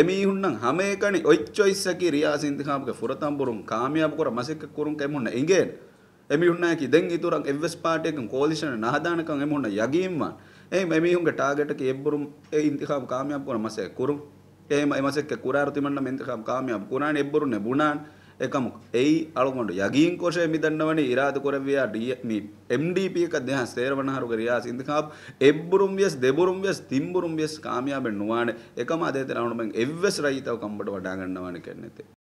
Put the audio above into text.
එමීහුන්නම් හැම එකනේ ඔච්චොයිස්සකි රියාසින්දකාමක ෆුරතම්බුරුම් කාමියාපුකර මසෙක්ක කුරුම් කෙමුන්න එංගේන එමිහුන්නකි දැන් ඉතුරක් එවස් පාටයකන් කෝලිෂන නහදානකන් එමුන්න යගීම්ම එයි එමිහුන්ගේ ටාගට් එක එබ්බුරුම් ඒ ඉන්දකාම කාමියාපුකර මසෙක් කුරුම් එහෙම එමසෙක්ක කුරාරු තිමන්න මෙන්දකාම කාමියාපු කුරාණ එබ්බුරුනේ බුණාන් එකමුක් එයි අලුಗೊಂಡು යගීන් ಕೋಶය මිදන්නවනි ඉරාදු කොරවියා ඩී MDP එක දෙහ සේරවනහරුක රියා සින්දකාබ් එබ්බුරුම් වියස් දෙබුරුම් වියස් තිම්බුරුම් වියස් කාමියාබෙන් නුවානේ එකම අදේ තරවණුමෙන් එව්වස් රයිතව කම්බට වඩා ගන්නවනි කියන්නේ